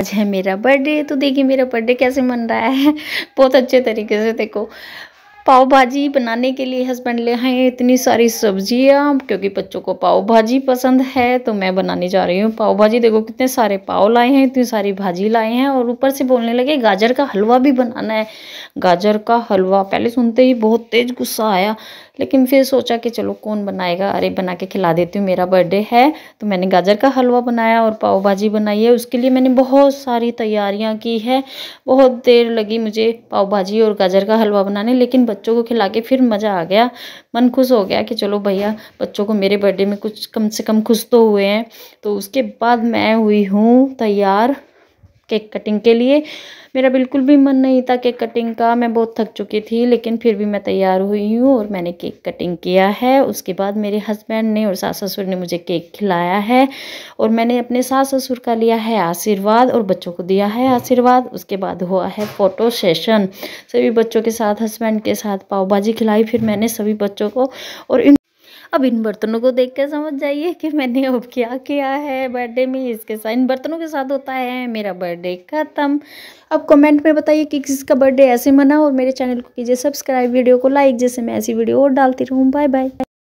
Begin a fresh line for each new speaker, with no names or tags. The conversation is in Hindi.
आज है मेरा बर्थडे तो देखिए मेरा बर्थडे कैसे मन रहा है बहुत अच्छे तरीके से देखो पाव भाजी बनाने के लिए हस्बैंड ले आए इतनी सारी सब्जियां क्योंकि बच्चों को पाव भाजी पसंद है तो मैं बनाने जा रही हूँ पाव भाजी देखो कितने सारे पाव लाए हैं इतनी सारी भाजी लाए हैं और ऊपर से बोलने लगे गाजर का हलवा भी बनाना है गाजर का हलवा पहले सुनते ही बहुत तेज गुस्सा आया लेकिन फिर सोचा कि चलो कौन बनाएगा अरे बना के खिला देती हूँ मेरा बर्थडे है तो मैंने गाजर का हलवा बनाया और पाव भाजी बनाई है उसके लिए मैंने बहुत सारी तैयारियाँ की है बहुत देर लगी मुझे पाव भाजी और गाजर का हलवा बनाने लेकिन बच्चों को खिला के फिर मज़ा आ गया मन खुश हो गया कि चलो भैया बच्चों को मेरे बर्थडे में कुछ कम से कम खुश तो हुए हैं तो उसके बाद मैं हुई हूँ तैयार केक कटिंग के लिए मेरा बिल्कुल भी मन नहीं था केक कटिंग का मैं बहुत थक चुकी थी लेकिन फिर भी मैं तैयार हुई हूँ और मैंने केक कटिंग किया है उसके बाद मेरे हस्बैंड ने और सास ससुर ने मुझे केक खिलाया है और मैंने अपने सास ससुर का लिया है आशीर्वाद और बच्चों को दिया है आशीर्वाद उसके बाद हुआ है फ़ोटो सेशन सभी बच्चों के साथ हस्बैंड के साथ पाव भाजी खिलाई फिर मैंने सभी बच्चों को और इन अब इन बर्तनों को देख कर समझ जाइए कि मैंने अब क्या किया है बर्थडे में इसके साथ इन बर्तनों के साथ होता है मेरा बर्थडे ख़त्म अब कमेंट में बताइए कि किसका बर्थडे ऐसे मना और मेरे चैनल को कीजिए सब्सक्राइब वीडियो को लाइक जैसे मैं ऐसी वीडियो और डालती रहूँ बाय बाय